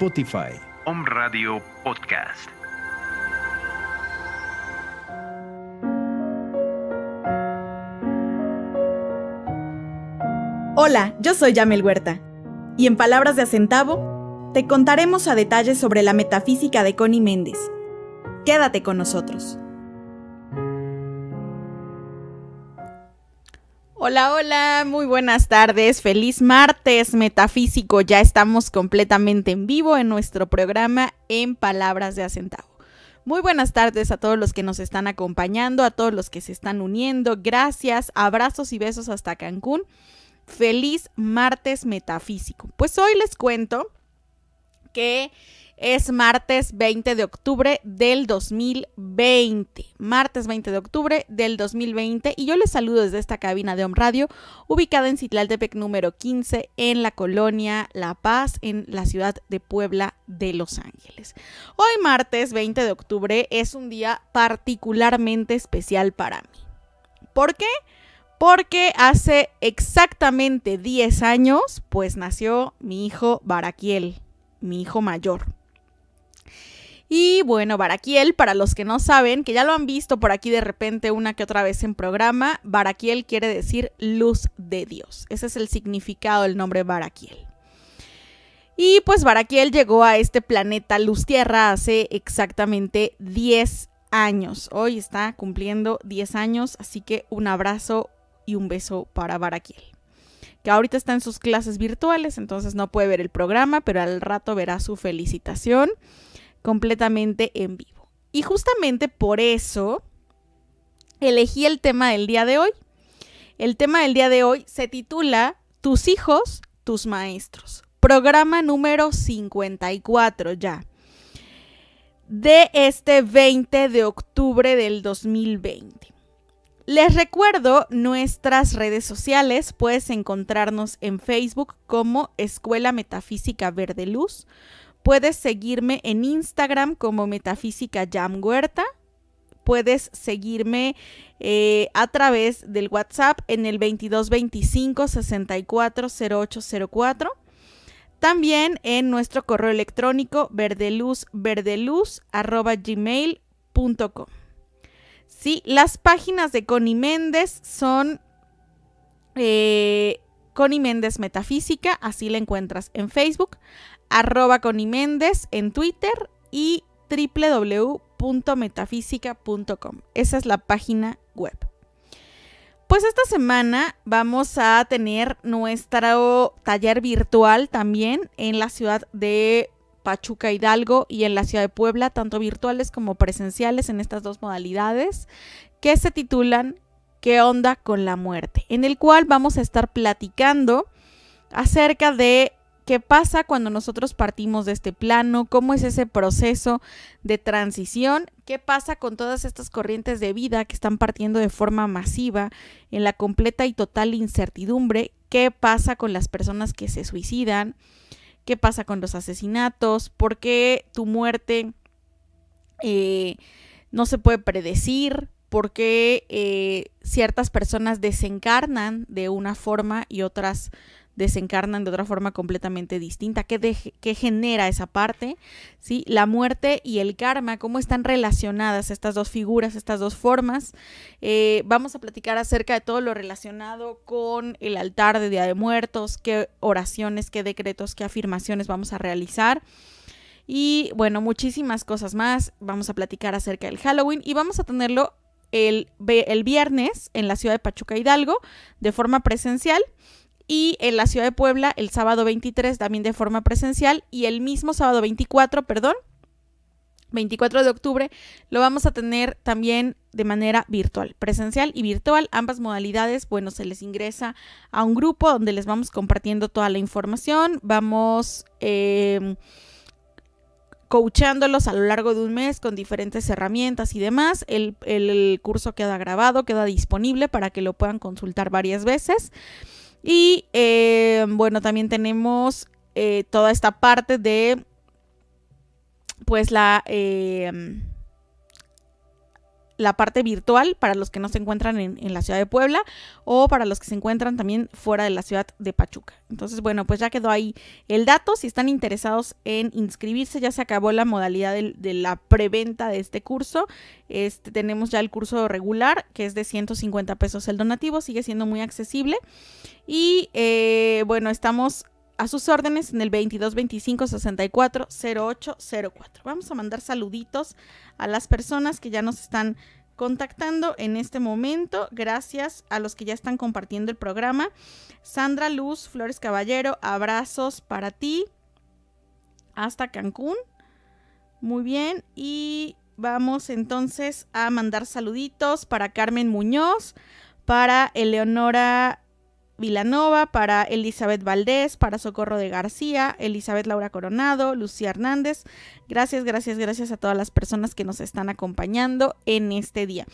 Spotify. Radio Podcast. Hola, yo soy Yamel Huerta. Y en Palabras de Acentavo, te contaremos a detalle sobre la metafísica de Connie Méndez. Quédate con nosotros. Hola, hola, muy buenas tardes, feliz martes metafísico, ya estamos completamente en vivo en nuestro programa en Palabras de Asentado. Muy buenas tardes a todos los que nos están acompañando, a todos los que se están uniendo, gracias, abrazos y besos hasta Cancún. Feliz martes metafísico. Pues hoy les cuento que es martes 20 de octubre del 2020. Martes 20 de octubre del 2020 y yo les saludo desde esta cabina de Home Radio ubicada en Citlaltepec número 15 en la colonia La Paz en la ciudad de Puebla de Los Ángeles. Hoy martes 20 de octubre es un día particularmente especial para mí. ¿Por qué? porque hace exactamente 10 años, pues nació mi hijo Baraquiel, mi hijo mayor. Y bueno, Baraquiel, para los que no saben, que ya lo han visto por aquí de repente una que otra vez en programa, Baraquiel quiere decir luz de Dios. Ese es el significado del nombre Baraquiel. Y pues Baraquiel llegó a este planeta Luz Tierra hace exactamente 10 años. Hoy está cumpliendo 10 años, así que un abrazo y un beso para Baraquiel. Que ahorita está en sus clases virtuales, entonces no puede ver el programa, pero al rato verá su felicitación completamente en vivo. Y justamente por eso elegí el tema del día de hoy. El tema del día de hoy se titula Tus hijos, tus maestros. Programa número 54 ya. De este 20 de octubre del 2020. Les recuerdo nuestras redes sociales. Puedes encontrarnos en Facebook como Escuela Metafísica Verde Luz Puedes seguirme en Instagram como Metafísica Jam Huerta. Puedes seguirme eh, a través del WhatsApp en el 2225 640804. También en nuestro correo electrónico verdeluzverdeluz@gmail.com. Sí, las páginas de Connie Méndez son eh, Connie Méndez Metafísica, así la encuentras en Facebook arroba coniméndez en Twitter y www.metafísica.com. Esa es la página web. Pues esta semana vamos a tener nuestro taller virtual también en la ciudad de Pachuca Hidalgo y en la ciudad de Puebla, tanto virtuales como presenciales en estas dos modalidades, que se titulan ¿Qué onda con la muerte? En el cual vamos a estar platicando acerca de qué pasa cuando nosotros partimos de este plano, cómo es ese proceso de transición, qué pasa con todas estas corrientes de vida que están partiendo de forma masiva en la completa y total incertidumbre, qué pasa con las personas que se suicidan, qué pasa con los asesinatos, por qué tu muerte eh, no se puede predecir, por qué eh, ciertas personas desencarnan de una forma y otras desencarnan de otra forma completamente distinta. ¿Qué, genera esa parte? ¿Sí? La muerte y el karma, cómo están relacionadas estas dos figuras, estas dos formas. Eh, vamos a platicar acerca de todo lo relacionado con el altar de Día de Muertos, qué oraciones, qué decretos, qué afirmaciones vamos a realizar. Y bueno, muchísimas cosas más. Vamos a platicar acerca del Halloween y vamos a tenerlo el, el, viernes en la ciudad de Pachuca Hidalgo de forma presencial y en la ciudad de Puebla el sábado 23 también de forma presencial y el mismo sábado 24, perdón, 24 de octubre lo vamos a tener también de manera virtual, presencial y virtual, ambas modalidades, bueno, se les ingresa a un grupo donde les vamos compartiendo toda la información, vamos... Eh, coachándolos a lo largo de un mes con diferentes herramientas y demás. El, el curso queda grabado, queda disponible para que lo puedan consultar varias veces. Y eh, bueno, también tenemos eh, toda esta parte de pues la eh, la parte virtual para los que no se encuentran en, la ciudad de Puebla o para los que se encuentran también fuera de la ciudad de Pachuca. Entonces, bueno, pues ya quedó ahí el dato. Si están interesados en inscribirse, ya se acabó la modalidad de, la preventa de este curso. Este, tenemos ya el curso regular, que es de 150 pesos el donativo, sigue siendo muy accesible. Y eh, bueno, estamos a sus órdenes en el 2225 25 Vamos a mandar saluditos a las personas que ya nos están contactando en este momento. Gracias a los que ya están compartiendo el programa. Sandra Luz Flores Caballero, abrazos para ti hasta Cancún. Muy bien, y vamos entonces a mandar saluditos para Carmen Muñoz, para Eleonora Vilanova, para Elizabeth Valdés, para Socorro de García, Elizabeth Laura Coronado, Lucía Hernández. Gracias, gracias, gracias a todas las personas que nos están acompañando en este día.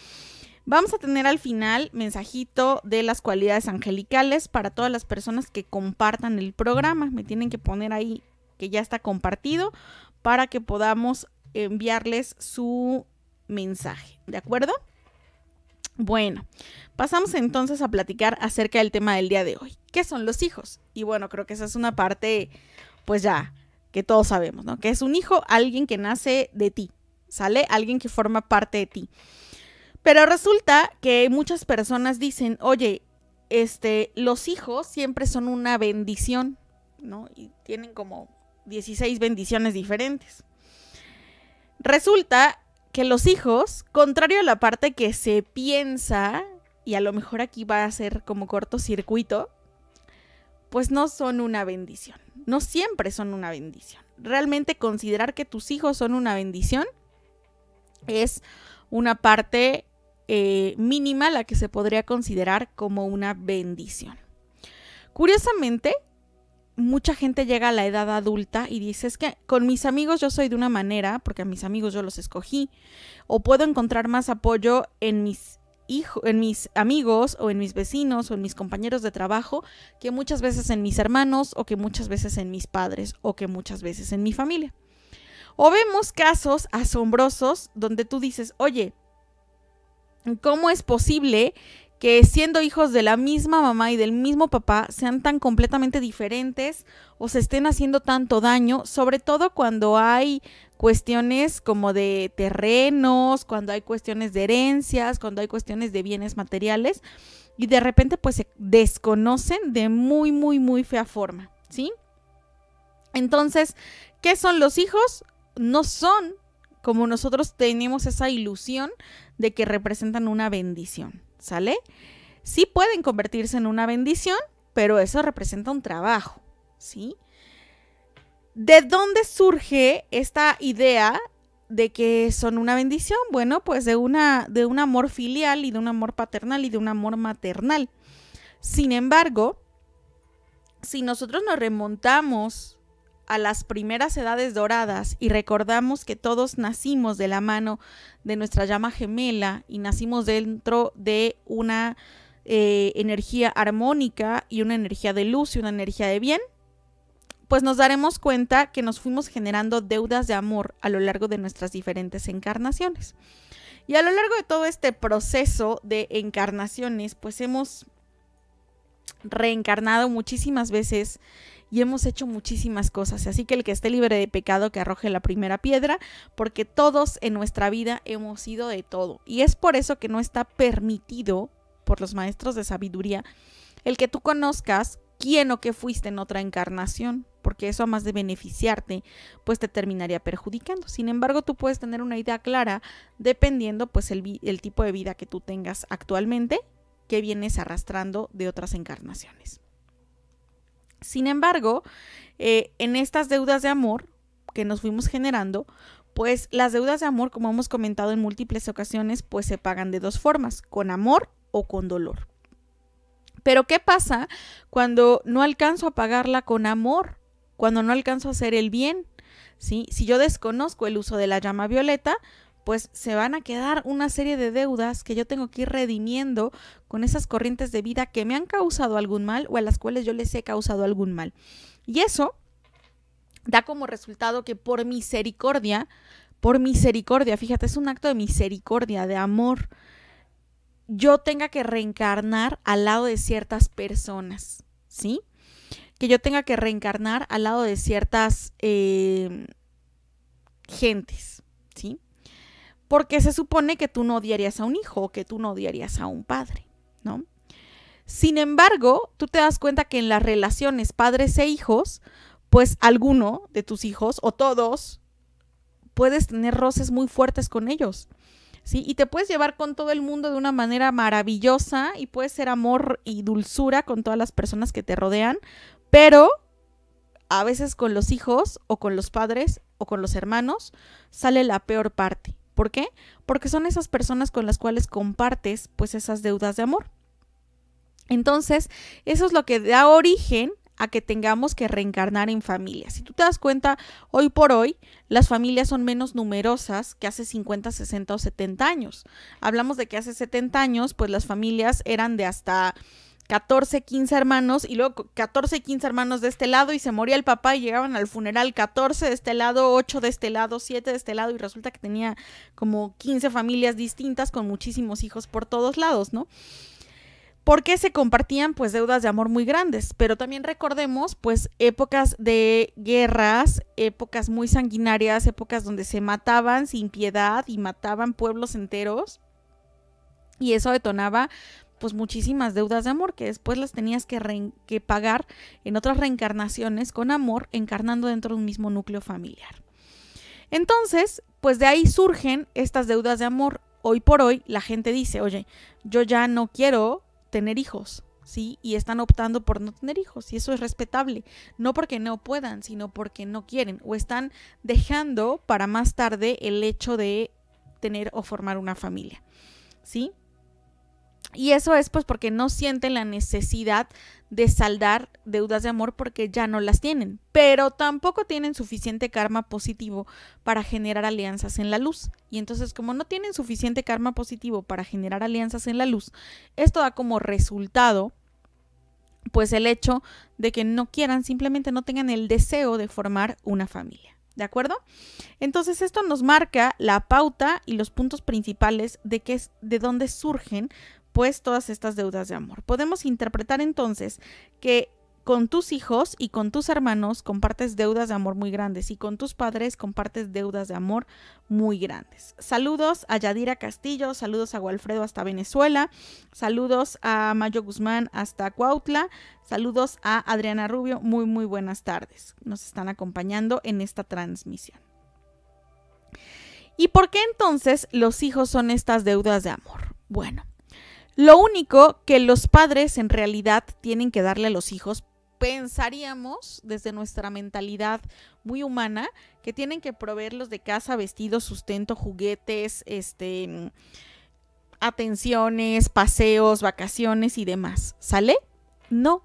Vamos a tener al final mensajito de las cualidades angelicales para todas las personas que compartan el programa. Me tienen que poner ahí que ya está compartido para que podamos enviarles su mensaje. ¿De acuerdo? Bueno, pasamos entonces a platicar acerca del tema del día de hoy, ¿qué son los hijos? Y bueno, creo que esa es una parte, pues ya, que todos sabemos, ¿no? Que es un hijo, alguien que nace de ti, ¿sale? Alguien que forma parte de ti. Pero resulta que muchas personas dicen, oye, este, los hijos siempre son una bendición, ¿no? Y tienen como 16 bendiciones diferentes. Resulta que los hijos, contrario a la parte que se piensa, y a lo mejor aquí va a ser como cortocircuito, pues no son una bendición. No siempre son una bendición. Realmente considerar que tus hijos son una bendición es una parte eh, mínima la que se podría considerar como una bendición. Curiosamente, mucha gente llega a la edad adulta y dice, es que con mis amigos yo soy de una manera, porque a mis amigos yo los escogí, o puedo encontrar más apoyo en mis hijos, en mis amigos, o en mis vecinos, o en mis compañeros de trabajo, que muchas veces en mis hermanos, o que muchas veces en mis padres, o que muchas veces en mi familia. O vemos casos asombrosos donde tú dices, oye, ¿cómo es posible que siendo hijos de la misma mamá y del mismo papá sean tan completamente diferentes o se estén haciendo tanto daño, sobre todo cuando hay cuestiones como de terrenos, cuando hay cuestiones de herencias, cuando hay cuestiones de bienes materiales y de repente pues se desconocen de muy, muy, muy fea forma, ¿sí? Entonces, ¿qué son los hijos? No son como nosotros tenemos esa ilusión de que representan una bendición. ¿sale? Sí pueden convertirse en una bendición, pero eso representa un trabajo, ¿sí? ¿De dónde surge esta idea de que son una bendición? Bueno, pues de, una, de un amor filial y de un amor paternal y de un amor maternal. Sin embargo, si nosotros nos remontamos a las primeras edades doradas y recordamos que todos nacimos de la mano de nuestra llama gemela y nacimos dentro de una eh, energía armónica y una energía de luz y una energía de bien, pues nos daremos cuenta que nos fuimos generando deudas de amor a lo largo de nuestras diferentes encarnaciones. Y a lo largo de todo este proceso de encarnaciones, pues hemos reencarnado muchísimas veces y hemos hecho muchísimas cosas. Así que el que esté libre de pecado que arroje la primera piedra, porque todos en nuestra vida hemos sido de todo. Y es por eso que no está permitido por los maestros de sabiduría el que tú conozcas quién o qué fuiste en otra encarnación, porque eso a más de beneficiarte, pues te terminaría perjudicando. Sin embargo, tú puedes tener una idea clara dependiendo pues el, el tipo de vida que tú tengas actualmente, que vienes arrastrando de otras encarnaciones. Sin embargo, eh, en estas deudas de amor que nos fuimos generando, pues las deudas de amor, como hemos comentado en múltiples ocasiones, pues se pagan de dos formas, con amor o con dolor. Pero ¿qué pasa cuando no alcanzo a pagarla con amor? Cuando no alcanzo a hacer el bien. ¿Sí? Si yo desconozco el uso de la llama violeta, pues se van a quedar una serie de deudas que yo tengo que ir redimiendo con esas corrientes de vida que me han causado algún mal o a las cuales yo les he causado algún mal. Y eso da como resultado que por misericordia, por misericordia, fíjate, es un acto de misericordia, de amor, yo tenga que reencarnar al lado de ciertas personas, ¿sí? Que yo tenga que reencarnar al lado de ciertas eh, gentes, ¿sí? porque se supone que tú no odiarías a un hijo o que tú no odiarías a un padre, ¿no? Sin embargo, tú te das cuenta que en las relaciones padres e hijos, pues alguno de tus hijos o todos puedes tener roces muy fuertes con ellos. ¿Sí? Y te puedes llevar con todo el mundo de una manera maravillosa y puedes ser amor y dulzura con todas las personas que te rodean, pero a veces con los hijos o con los padres o con los hermanos sale la peor parte, ¿Por qué? Porque son esas personas con las cuales compartes pues esas deudas de amor. Entonces, eso es lo que da origen a que tengamos que reencarnar en familias. Si tú te das cuenta, hoy por hoy las familias son menos numerosas que hace 50, 60 o 70 años. Hablamos de que hace 70 años, pues las familias eran de hasta 14, 15 hermanos y luego 14, 15 hermanos de este lado y se moría el papá y llegaban al funeral 14 de este lado, 8 de este lado, 7 de este lado y resulta que tenía como 15 familias distintas con muchísimos hijos por todos lados, ¿no? Porque se compartían pues deudas de amor muy grandes, pero también recordemos pues épocas de guerras, épocas muy sanguinarias, épocas donde se mataban sin piedad y mataban pueblos enteros y eso detonaba pues muchísimas deudas de amor que después las tenías que, que pagar en otras reencarnaciones con amor, encarnando dentro de un mismo núcleo familiar. Entonces, pues de ahí surgen estas deudas de amor. Hoy por hoy la gente dice, oye, yo ya no quiero tener hijos, ¿sí? Y están optando por no tener hijos, y eso es respetable. No porque no puedan, sino porque no quieren, o están dejando para más tarde el hecho de tener o formar una familia, ¿sí? Y eso es pues porque no sienten la necesidad de saldar deudas de amor porque ya no las tienen, pero tampoco tienen suficiente karma positivo para generar alianzas en la luz. Y entonces como no tienen suficiente karma positivo para generar alianzas en la luz, esto da como resultado pues el hecho de que no quieran, simplemente no tengan el deseo de formar una familia. ¿De acuerdo? Entonces esto nos marca la pauta y los puntos principales de, que es, de dónde surgen pues todas estas deudas de amor. Podemos interpretar entonces que con tus hijos y con tus hermanos compartes deudas de amor muy grandes y con tus padres compartes deudas de amor muy grandes. Saludos a Yadira Castillo, saludos a Walfredo hasta Venezuela, saludos a Mayo Guzmán hasta Cuautla, saludos a Adriana Rubio, muy muy buenas tardes. Nos están acompañando en esta transmisión. ¿Y por qué entonces los hijos son estas deudas de amor? Bueno, lo único que los padres en realidad tienen que darle a los hijos, pensaríamos desde nuestra mentalidad muy humana, que tienen que proveerlos de casa, vestidos, sustento, juguetes, este atenciones, paseos, vacaciones y demás. ¿Sale? No.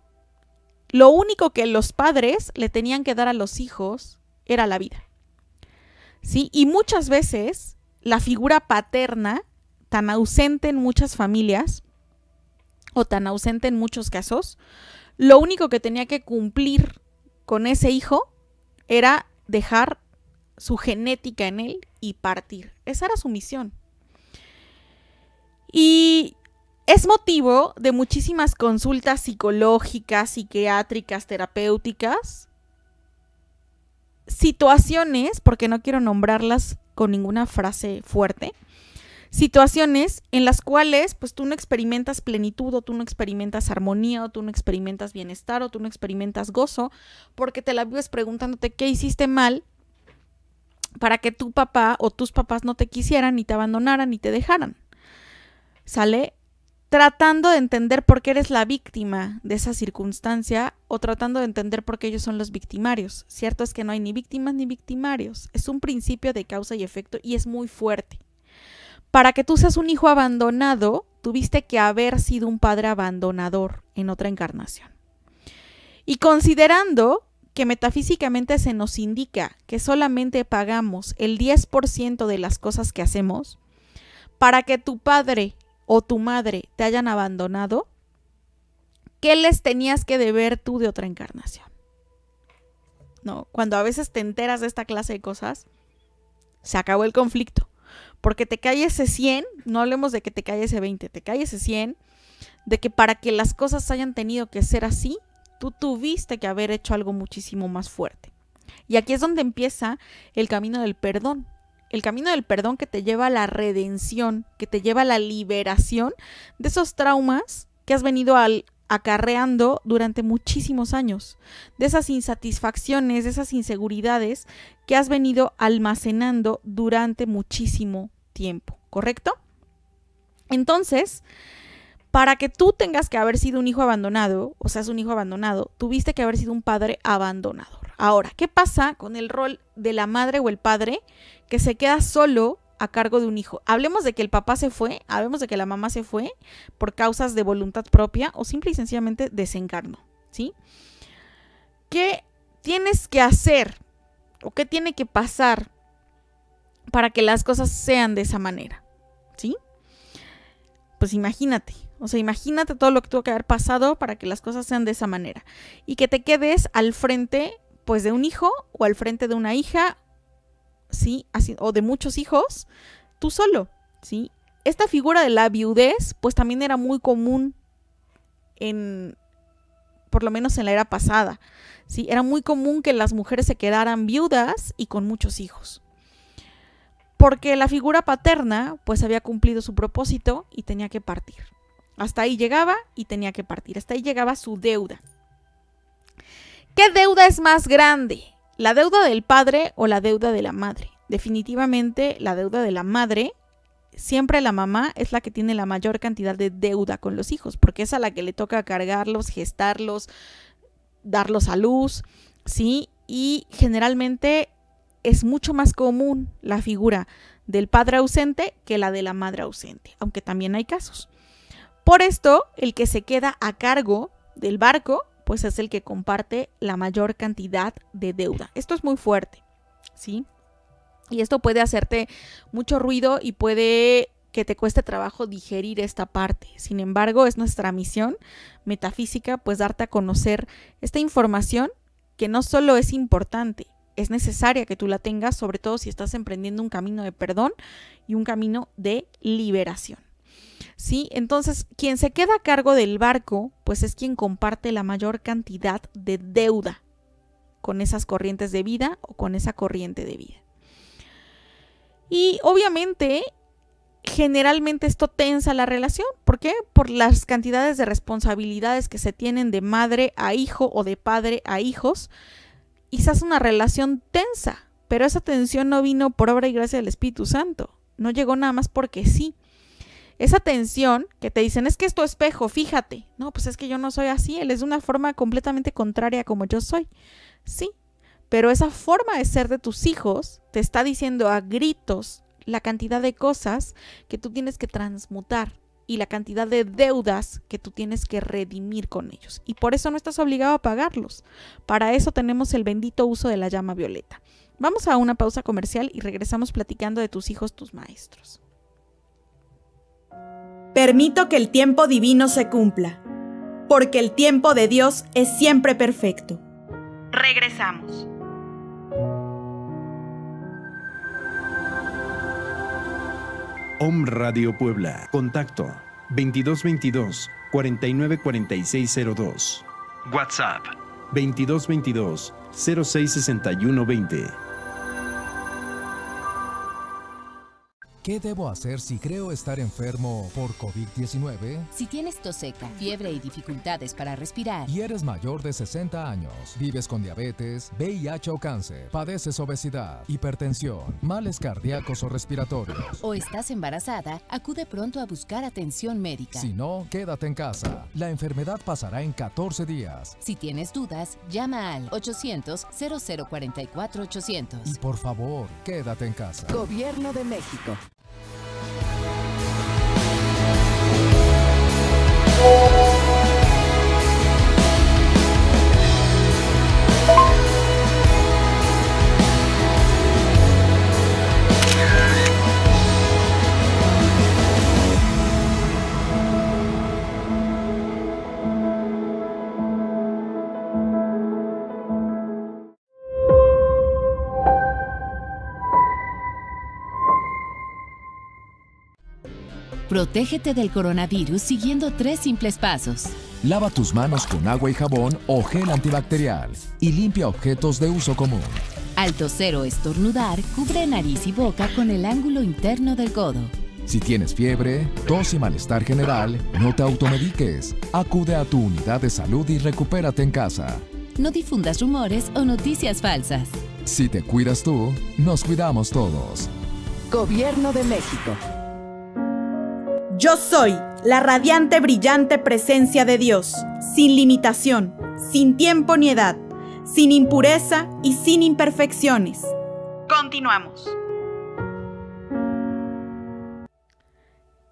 Lo único que los padres le tenían que dar a los hijos era la vida. ¿Sí? Y muchas veces la figura paterna tan ausente en muchas familias o tan ausente en muchos casos, lo único que tenía que cumplir con ese hijo era dejar su genética en él y partir. Esa era su misión. Y es motivo de muchísimas consultas psicológicas, psiquiátricas, terapéuticas, situaciones, porque no quiero nombrarlas con ninguna frase fuerte, situaciones en las cuales pues tú no experimentas plenitud o tú no experimentas armonía o tú no experimentas bienestar o tú no experimentas gozo porque te la vives preguntándote qué hiciste mal para que tu papá o tus papás no te quisieran ni te abandonaran ni te dejaran. ¿Sale? Tratando de entender por qué eres la víctima de esa circunstancia o tratando de entender por qué ellos son los victimarios. Cierto es que no hay ni víctimas ni victimarios. Es un principio de causa y efecto y es muy fuerte. Para que tú seas un hijo abandonado, tuviste que haber sido un padre abandonador en otra encarnación. Y considerando que metafísicamente se nos indica que solamente pagamos el 10% de las cosas que hacemos, para que tu padre o tu madre te hayan abandonado, ¿qué les tenías que deber tú de otra encarnación? No, cuando a veces te enteras de esta clase de cosas, se acabó el conflicto. Porque te cae ese 100, no hablemos de que te cae ese 20, te cae ese 100, de que para que las cosas hayan tenido que ser así, tú tuviste que haber hecho algo muchísimo más fuerte. Y aquí es donde empieza el camino del perdón. El camino del perdón que te lleva a la redención, que te lleva a la liberación de esos traumas que has venido al, acarreando durante muchísimos años, de esas insatisfacciones, de esas inseguridades que has venido almacenando durante muchísimo tiempo, ¿correcto? Entonces, para que tú tengas que haber sido un hijo abandonado, o seas un hijo abandonado, tuviste que haber sido un padre abandonador. Ahora, ¿qué pasa con el rol de la madre o el padre que se queda solo a cargo de un hijo. Hablemos de que el papá se fue, hablemos de que la mamá se fue por causas de voluntad propia o simple y sencillamente desencarno, ¿sí? ¿Qué tienes que hacer o qué tiene que pasar para que las cosas sean de esa manera? ¿Sí? Pues imagínate, o sea, imagínate todo lo que tuvo que haber pasado para que las cosas sean de esa manera y que te quedes al frente pues de un hijo o al frente de una hija Así, o de muchos hijos, tú solo, ¿sí? Esta figura de la viudez, pues también era muy común en, por lo menos en la era pasada, ¿sí? Era muy común que las mujeres se quedaran viudas y con muchos hijos. Porque la figura paterna, pues había cumplido su propósito y tenía que partir. Hasta ahí llegaba y tenía que partir. Hasta ahí llegaba su deuda. ¿Qué deuda es más grande? la deuda del padre o la deuda de la madre. Definitivamente la deuda de la madre, siempre la mamá es la que tiene la mayor cantidad de deuda con los hijos, porque es a la que le toca cargarlos, gestarlos, darlos a luz, ¿sí? Y generalmente es mucho más común la figura del padre ausente que la de la madre ausente, aunque también hay casos. Por esto, el que se queda a cargo del barco pues es el que comparte la mayor cantidad de deuda. Esto es muy fuerte, ¿sí? Y esto puede hacerte mucho ruido y puede que te cueste trabajo digerir esta parte. Sin embargo, es nuestra misión metafísica, pues darte a conocer esta información que no solo es importante, es necesaria que tú la tengas, sobre todo si estás emprendiendo un camino de perdón y un camino de liberación. ¿sí? Entonces, quien se queda a cargo del barco, pues es quien comparte la mayor cantidad de deuda con esas corrientes de vida o con esa corriente de vida. Y obviamente, generalmente esto tensa la relación. ¿Por qué? Por las cantidades de responsabilidades que se tienen de madre a hijo o de padre a hijos. Quizás una relación tensa, pero esa tensión no vino por obra y gracia del Espíritu Santo. No llegó nada más porque sí, esa tensión que te dicen, es que es tu espejo, fíjate. No, pues es que yo no soy así, él es de una forma completamente contraria a como yo soy. Sí, pero esa forma de ser de tus hijos te está diciendo a gritos la cantidad de cosas que tú tienes que transmutar y la cantidad de deudas que tú tienes que redimir con ellos. Y por eso no estás obligado a pagarlos. Para eso tenemos el bendito uso de la llama violeta. Vamos a una pausa comercial y regresamos platicando de tus hijos, tus maestros. Permito que el tiempo divino se cumpla, porque el tiempo de Dios es siempre perfecto. Regresamos. Om Radio Puebla. Contacto 2222 494602. WhatsApp 2222 066120. ¿Qué debo hacer si creo estar enfermo por COVID-19? Si tienes tos seca, fiebre y dificultades para respirar, y eres mayor de 60 años, vives con diabetes, VIH o cáncer, padeces obesidad, hipertensión, males cardíacos o respiratorios, o estás embarazada, acude pronto a buscar atención médica. Si no, quédate en casa. La enfermedad pasará en 14 días. Si tienes dudas, llama al 800-0044-800. Y por favor, quédate en casa. Gobierno de México. Protégete del coronavirus siguiendo tres simples pasos. Lava tus manos con agua y jabón o gel antibacterial y limpia objetos de uso común. Al toser estornudar, cubre nariz y boca con el ángulo interno del codo. Si tienes fiebre, tos y malestar general, no te automediques. Acude a tu unidad de salud y recupérate en casa. No difundas rumores o noticias falsas. Si te cuidas tú, nos cuidamos todos. Gobierno de México. Yo soy la radiante, brillante presencia de Dios, sin limitación, sin tiempo ni edad, sin impureza y sin imperfecciones. Continuamos.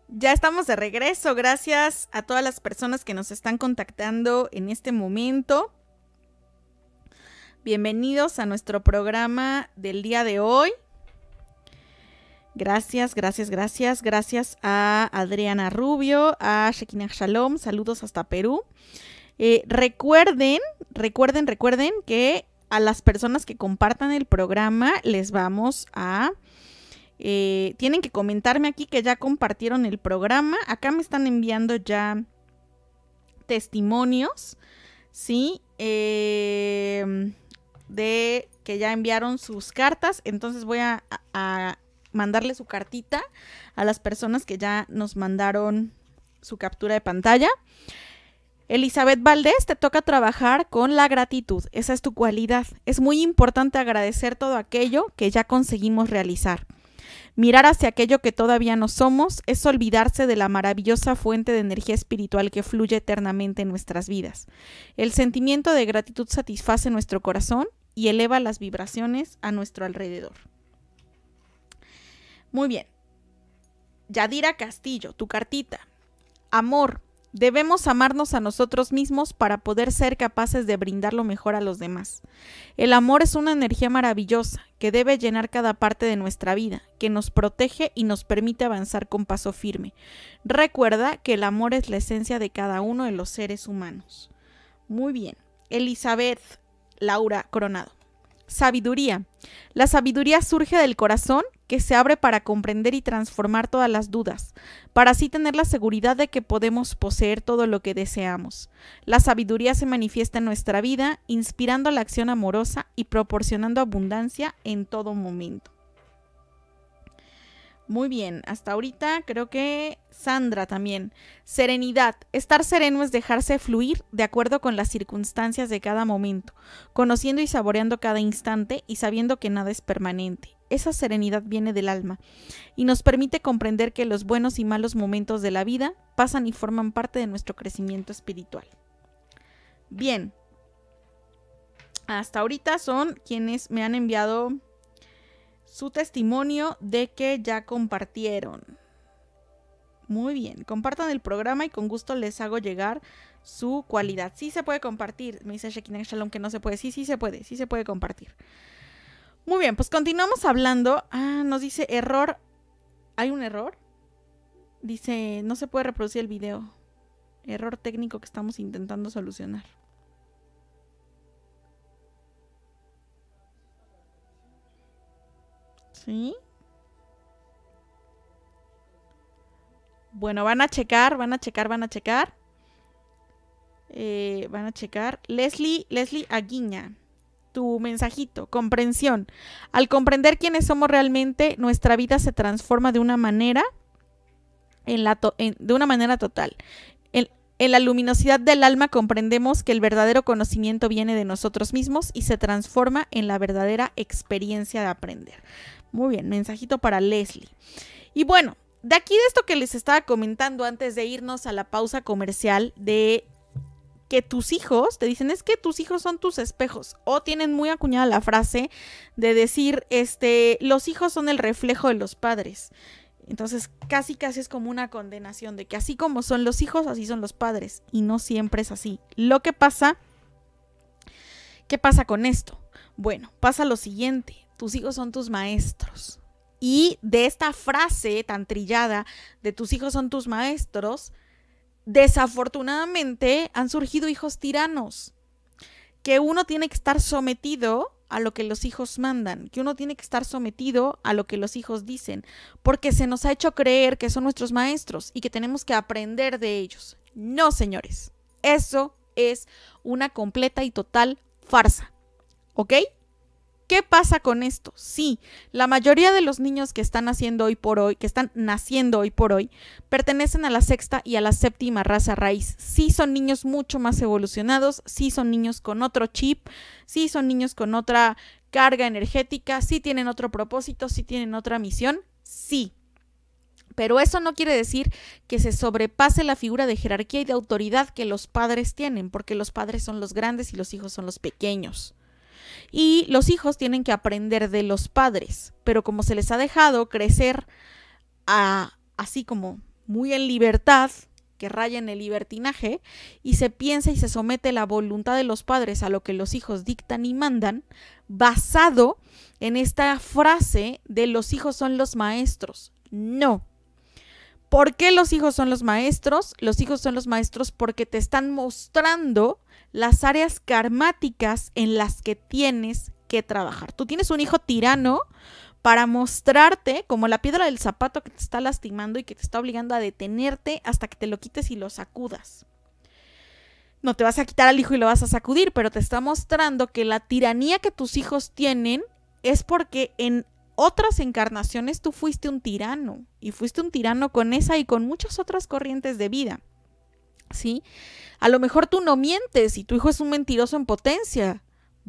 Ya estamos de regreso. Gracias a todas las personas que nos están contactando en este momento. Bienvenidos a nuestro programa del día de hoy. Gracias, gracias, gracias. Gracias a Adriana Rubio, a Shekinah Shalom. Saludos hasta Perú. Eh, recuerden, recuerden, recuerden que a las personas que compartan el programa les vamos a... Eh, tienen que comentarme aquí que ya compartieron el programa. Acá me están enviando ya testimonios, ¿sí? Eh, de que ya enviaron sus cartas. Entonces voy a mandarle su cartita a las personas que ya nos mandaron su captura de pantalla. Elizabeth Valdés, te toca trabajar con la gratitud. Esa es tu cualidad. Es muy importante agradecer todo aquello que ya conseguimos realizar. Mirar hacia aquello que todavía no somos es olvidarse de la maravillosa fuente de energía espiritual que fluye eternamente en nuestras vidas. El sentimiento de gratitud satisface nuestro corazón y eleva las vibraciones a nuestro alrededor. Muy bien. Yadira Castillo, tu cartita. Amor. Debemos amarnos a nosotros mismos para poder ser capaces de brindar lo mejor a los demás. El amor es una energía maravillosa que debe llenar cada parte de nuestra vida, que nos protege y nos permite avanzar con paso firme. Recuerda que el amor es la esencia de cada uno de los seres humanos. Muy bien. Elizabeth Laura Coronado. Sabiduría. La sabiduría surge del corazón que se abre para comprender y transformar todas las dudas, para así tener la seguridad de que podemos poseer todo lo que deseamos. La sabiduría se manifiesta en nuestra vida, inspirando la acción amorosa y proporcionando abundancia en todo momento. Muy bien, hasta ahorita creo que Sandra también. Serenidad. Estar sereno es dejarse fluir de acuerdo con las circunstancias de cada momento, conociendo y saboreando cada instante y sabiendo que nada es permanente. Esa serenidad viene del alma y nos permite comprender que los buenos y malos momentos de la vida pasan y forman parte de nuestro crecimiento espiritual. Bien, hasta ahorita son quienes me han enviado su testimonio de que ya compartieron. Muy bien, compartan el programa y con gusto les hago llegar su cualidad. Sí se puede compartir, me dice Shekinah Shalom que no se puede. Sí, sí se puede, sí se puede compartir. Muy bien, pues continuamos hablando. Ah, nos dice error. ¿Hay un error? Dice, no se puede reproducir el video. Error técnico que estamos intentando solucionar. ¿Sí? Bueno, van a checar, van a checar, van a checar. Eh, van a checar. Leslie, Leslie Aguiña mensajito, comprensión. Al comprender quiénes somos realmente, nuestra vida se transforma de una manera, en la de una manera total. en la luminosidad del alma comprendemos que el verdadero conocimiento viene de nosotros mismos y se transforma en la verdadera experiencia de aprender. Muy bien, mensajito para Leslie. Y bueno, de aquí de esto que les estaba comentando antes de irnos a la pausa comercial de que tus hijos, te dicen, es que tus hijos son tus espejos. O tienen muy acuñada la frase de decir, este, los hijos son el reflejo de los padres. Entonces, casi casi es como una condenación de que así como son los hijos, así son los padres. Y no siempre es así. Lo que pasa, ¿qué pasa con esto? Bueno, pasa lo siguiente. Tus hijos son tus maestros. Y de esta frase tan trillada de tus hijos son tus maestros, desafortunadamente han surgido hijos tiranos, que uno tiene que estar sometido a lo que los hijos mandan, que uno tiene que estar sometido a lo que los hijos dicen, porque se nos ha hecho creer que son nuestros maestros y que tenemos que aprender de ellos. No, señores, eso es una completa y total farsa. ¿Ok? ¿Qué pasa con esto? Sí, la mayoría de los niños que están haciendo hoy por hoy, que están naciendo hoy por hoy, pertenecen a la sexta y a la séptima raza raíz. Sí son niños mucho más evolucionados, sí son niños con otro chip, sí son niños con otra carga energética, sí tienen otro propósito, sí tienen otra misión, sí. Pero eso no quiere decir que se sobrepase la figura de jerarquía y de autoridad que los padres tienen, porque los padres son los grandes y los hijos son los pequeños. Y los hijos tienen que aprender de los padres, pero como se les ha dejado crecer así como muy en libertad, que raya en el libertinaje, y se piensa y se somete la voluntad de los padres a lo que los hijos dictan y mandan, basado en esta frase de los hijos son los maestros. No. ¿Por qué los hijos son los maestros? Los hijos son los maestros porque te están mostrando las áreas karmáticas en las que tienes que trabajar. Tú tienes un hijo tirano para mostrarte como la piedra del zapato que te está lastimando y que te está obligando a detenerte hasta que te lo quites y lo sacudas. No te vas a quitar al hijo y lo vas a sacudir, pero te está mostrando que la tiranía que tus hijos tienen es porque en otras encarnaciones tú fuiste un tirano y fuiste un tirano con esa y con muchas otras corrientes de vida. ¿sí? A lo mejor tú no mientes y tu hijo es un mentiroso en potencia.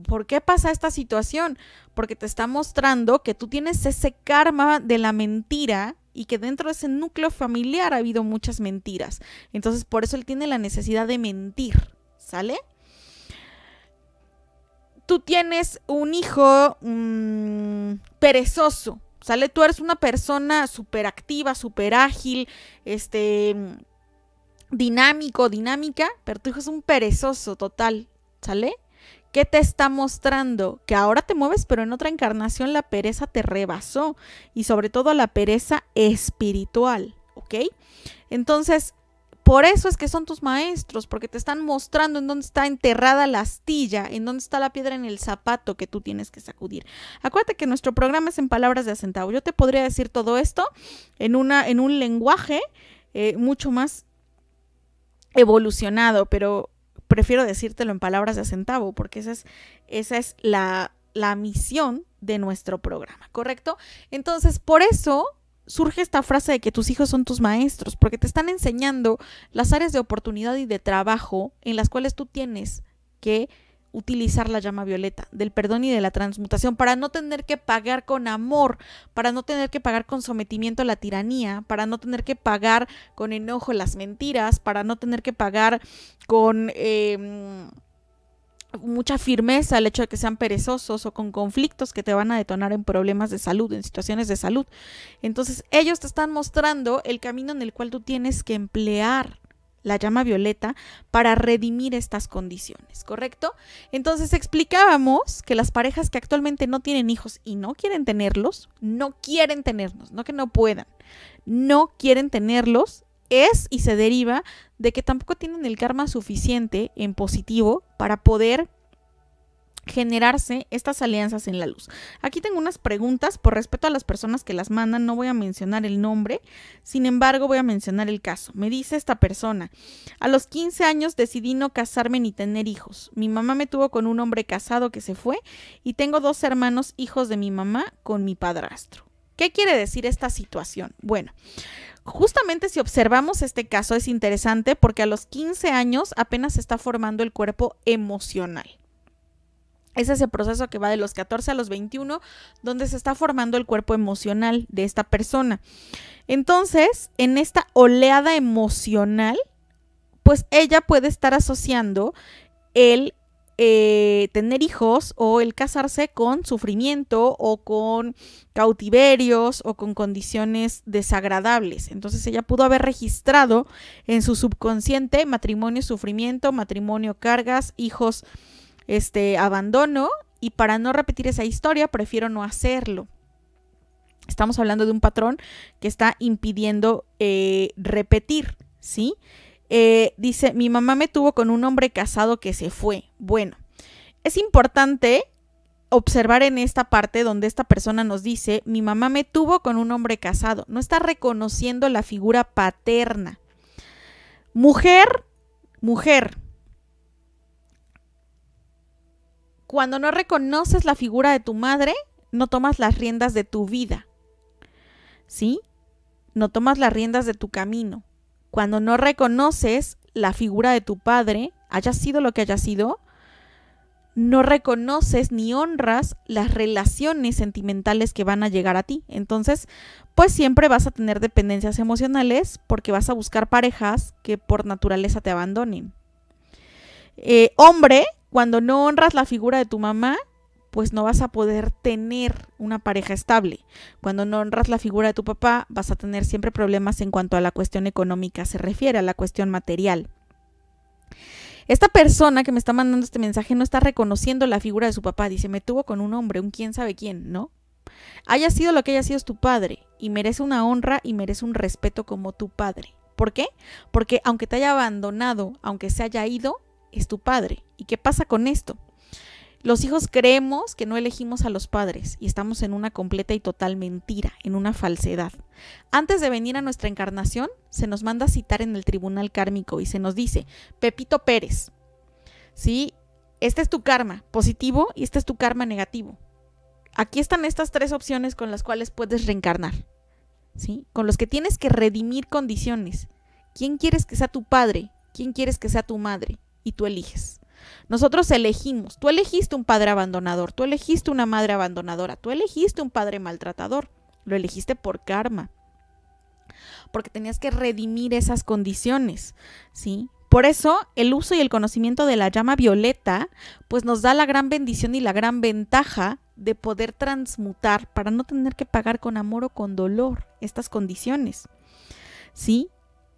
¿Por qué pasa esta situación? Porque te está mostrando que tú tienes ese karma de la mentira y que dentro de ese núcleo familiar ha habido muchas mentiras. Entonces, por eso él tiene la necesidad de mentir, ¿sale? Tú tienes un hijo mm, perezoso, ¿sale? Tú eres una persona súper activa, súper ágil, este dinámico, dinámica, pero tu hijo es un perezoso total, ¿sale? ¿Qué te está mostrando? Que ahora te mueves, pero en otra encarnación la pereza te rebasó y sobre todo la pereza espiritual, ¿ok? Entonces, por eso es que son tus maestros, porque te están mostrando en dónde está enterrada la astilla, en dónde está la piedra en el zapato que tú tienes que sacudir. Acuérdate que nuestro programa es en palabras de acentado. Yo te podría decir todo esto en, una, en un lenguaje eh, mucho más evolucionado, pero prefiero decírtelo en palabras de centavo, porque esa es, esa es la, la misión de nuestro programa, ¿correcto? Entonces, por eso surge esta frase de que tus hijos son tus maestros, porque te están enseñando las áreas de oportunidad y de trabajo en las cuales tú tienes que utilizar la llama violeta del perdón y de la transmutación para no tener que pagar con amor, para no tener que pagar con sometimiento a la tiranía, para no tener que pagar con enojo las mentiras, para no tener que pagar con... Em, mucha firmeza el hecho de que sean perezosos o con conflictos que te van a detonar en problemas de salud, en situaciones de salud. Entonces ellos te están mostrando el camino en el cual tú tienes que emplear la llama violeta, para redimir estas condiciones, ¿correcto? Entonces explicábamos que las parejas que actualmente no tienen hijos y no quieren tenerlos, no quieren tenerlos, no que no puedan, no quieren tenerlos, es y se deriva de que tampoco tienen el karma suficiente en positivo para poder generarse estas alianzas en la luz. Aquí tengo unas preguntas por respeto a las personas que las mandan, no voy a mencionar el nombre, sin embargo voy a mencionar el caso. Me dice esta persona, a los 15 años decidí no casarme ni tener hijos. Mi mamá me tuvo con un hombre casado que se fue y tengo dos hermanos hijos de mi mamá con mi padrastro. ¿Qué quiere decir esta situación? Bueno, justamente si observamos este caso es interesante porque a los 15 años apenas se está formando el cuerpo emocional. Es ese proceso que va de los 14 a los 21, donde se está formando el cuerpo emocional de esta persona. Entonces, en esta oleada emocional, pues ella puede estar asociando el eh, tener hijos o el casarse con sufrimiento o con cautiverios o con condiciones desagradables. Entonces ella pudo haber registrado en su subconsciente matrimonio, sufrimiento, matrimonio, cargas, hijos, este abandono y para no repetir esa historia prefiero no hacerlo. Estamos hablando de un patrón que está impidiendo eh, repetir, ¿sí? Eh, dice, mi mamá me tuvo con un hombre casado que se fue. Bueno, es importante observar en esta parte donde esta persona nos dice, mi mamá me tuvo con un hombre casado. No está reconociendo la figura paterna. Mujer, mujer, Cuando no reconoces la figura de tu madre, no tomas las riendas de tu vida. ¿Sí? No tomas las riendas de tu camino. Cuando no reconoces la figura de tu padre, haya sido lo que haya sido, no reconoces ni honras las relaciones sentimentales que van a llegar a ti. Entonces, pues siempre vas a tener dependencias emocionales porque vas a buscar parejas que por naturaleza te abandonen. Eh, hombre cuando no honras la figura de tu mamá, pues no vas a poder tener una pareja estable. Cuando no honras la figura de tu papá, vas a tener siempre problemas en cuanto a la cuestión económica se refiere, a la cuestión material. Esta persona que me está mandando este mensaje no está reconociendo la figura de su papá. Dice, me tuvo con un hombre, un quién sabe quién, ¿no? Haya sido lo que haya sido es tu padre y merece una honra y merece un respeto como tu padre. ¿Por qué? Porque aunque te haya abandonado, aunque se haya ido, es tu padre ¿Y qué pasa con esto? Los hijos creemos que no elegimos a los padres y estamos en una completa y total mentira, en una falsedad. Antes de venir a nuestra encarnación, se nos manda a citar en el tribunal kármico y se nos dice, Pepito Pérez, ¿sí? Este es tu karma positivo y este es tu karma negativo. Aquí están estas tres opciones con las cuales puedes reencarnar, ¿sí? Con los que tienes que redimir condiciones. ¿Quién quieres que sea tu padre? ¿Quién quieres que sea tu madre? Y tú eliges. Nosotros elegimos, tú elegiste un padre abandonador, tú elegiste una madre abandonadora, tú elegiste un padre maltratador, lo elegiste por karma, porque tenías que redimir esas condiciones, ¿sí? Por eso el uso y el conocimiento de la llama violeta pues nos da la gran bendición y la gran ventaja de poder transmutar para no tener que pagar con amor o con dolor estas condiciones. ¿Sí?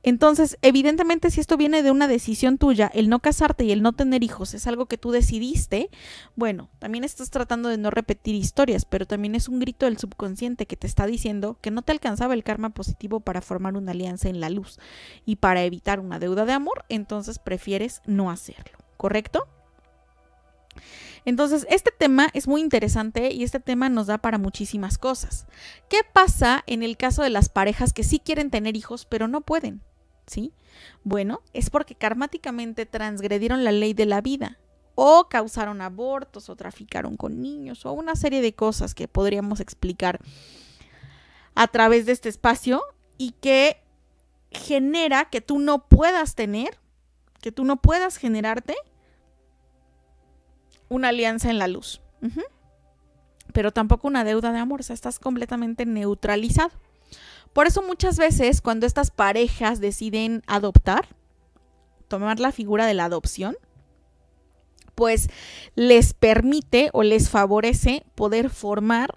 Entonces, evidentemente, si esto viene de una decisión tuya, el no casarte y el no tener hijos es algo que tú decidiste, bueno, también estás tratando de no repetir historias, pero también es un grito del subconsciente que te está diciendo que no te alcanzaba el karma positivo para formar una alianza en la luz y para evitar una deuda de amor, entonces prefieres no hacerlo, ¿correcto? Entonces, este tema es muy interesante y este tema nos da para muchísimas cosas. ¿Qué pasa en el caso de las parejas que sí quieren tener hijos pero no pueden? ¿sí? Bueno, es porque karmáticamente transgredieron la ley de la vida o causaron abortos o traficaron con niños o una serie de cosas que podríamos explicar a través de este espacio y que genera que tú no puedas tener, que tú no puedas generarte una alianza en la luz. Pero tampoco una deuda de amor, o sea, estás completamente neutralizado. Por eso muchas veces cuando estas parejas deciden adoptar, tomar la figura de la adopción, pues les permite o les favorece poder formar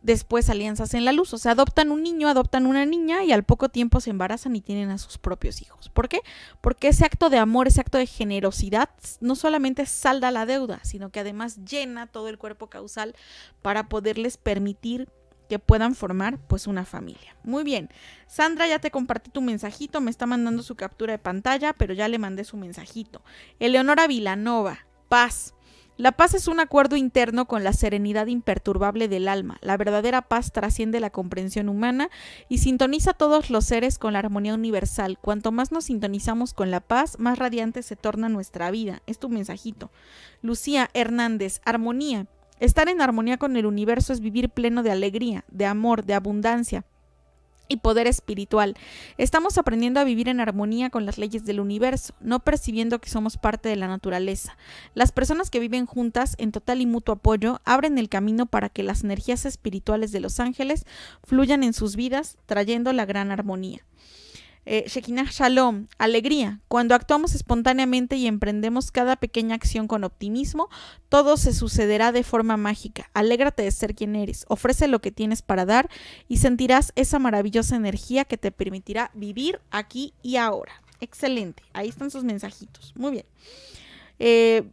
después alianzas en la luz. O sea, adoptan un niño, adoptan una niña y al poco tiempo se embarazan y tienen a sus propios hijos. ¿Por qué? Porque ese acto de amor, ese acto de generosidad, no solamente salda la deuda, sino que además llena todo el cuerpo causal para poderles permitir que puedan formar pues una familia. Muy bien, Sandra ya te compartí tu mensajito, me está mandando su captura de pantalla, pero ya le mandé su mensajito. Eleonora Vilanova, paz. La paz es un acuerdo interno con la serenidad imperturbable del alma. La verdadera paz trasciende la comprensión humana y sintoniza a todos los seres con la armonía universal. Cuanto más nos sintonizamos con la paz, más radiante se torna nuestra vida. Es tu mensajito. Lucía Hernández, armonía. Estar en armonía con el universo es vivir pleno de alegría, de amor, de abundancia y poder espiritual. Estamos aprendiendo a vivir en armonía con las leyes del universo, no percibiendo que somos parte de la naturaleza. Las personas que viven juntas, en total y mutuo apoyo, abren el camino para que las energías espirituales de los ángeles fluyan en sus vidas, trayendo la gran armonía. Eh, Shekinah Shalom, alegría. Cuando actuamos espontáneamente y emprendemos cada pequeña acción con optimismo, todo se sucederá de forma mágica. Alégrate de ser quien eres, ofrece lo que tienes para dar y sentirás esa maravillosa energía que te permitirá vivir aquí y ahora. Excelente, ahí están sus mensajitos. Muy bien. Eh,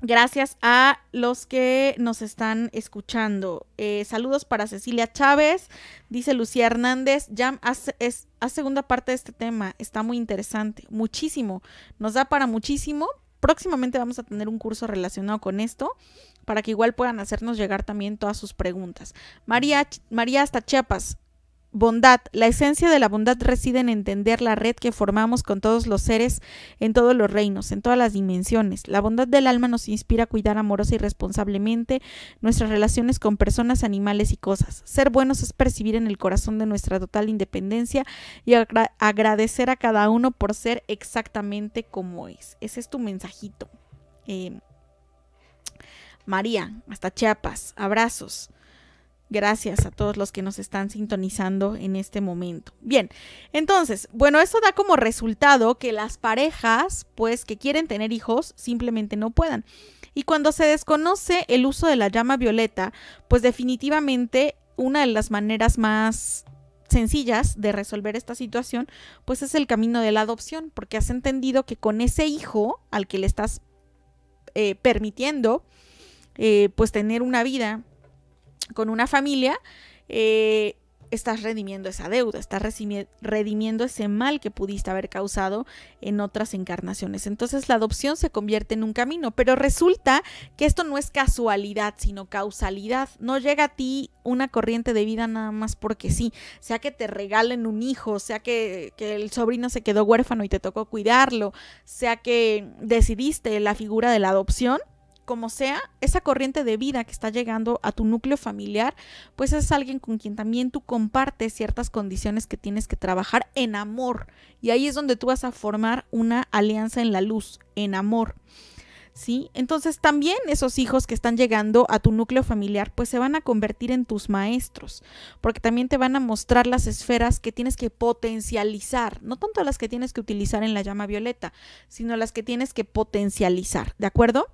Gracias a los que nos están escuchando. Eh, saludos para Cecilia Chávez, dice Lucía Hernández. Ya haz, es, segunda parte de este tema, está muy interesante, muchísimo. Nos da para muchísimo. Próximamente vamos a tener un curso relacionado con esto para que igual puedan hacernos llegar también todas sus preguntas. María, María hasta Chiapas, Bondad. La esencia de la bondad reside en entender la red que formamos con todos los seres en todos los reinos, en todas las dimensiones. La bondad del alma nos inspira a cuidar amorosa y responsablemente nuestras relaciones con personas, animales y cosas. Ser buenos es percibir en el corazón de nuestra total independencia y agradecer a cada uno por ser exactamente como es. Ese es tu mensajito. Eh, María, hasta Chiapas. Abrazos. Gracias a todos los que nos están sintonizando en este momento. Bien, entonces, bueno, eso da como resultado que las parejas, pues, que quieren tener hijos, simplemente no puedan. Y cuando se desconoce el uso de la llama violeta, pues definitivamente una de las maneras más sencillas de resolver esta situación, pues es el camino de la adopción, porque has entendido que con ese hijo al que le estás eh, permitiendo, eh, pues tener una vida, con una familia, eh, estás redimiendo esa deuda, estás redimiendo ese mal que pudiste haber causado en otras encarnaciones. Entonces la adopción se convierte en un camino, pero resulta que esto no es casualidad, sino causalidad. No llega a ti una corriente de vida nada más porque sí, sea que te regalen un hijo, sea que el sobrino se quedó huérfano y te tocó cuidarlo, sea que decidiste la figura de la adopción como sea, esa corriente de vida que está llegando a tu núcleo familiar, pues es alguien con quien también tú compartes ciertas condiciones que tienes que trabajar en amor. Y ahí es donde tú vas a formar una alianza en la luz, en amor. ¿Sí? Entonces también esos hijos que están llegando a tu núcleo familiar, pues se van a convertir en tus maestros, porque también te van a mostrar las esferas que tienes que potencializar, no tanto las que tienes que utilizar en la llama violeta, sino las que tienes que potencializar, ¿de acuerdo?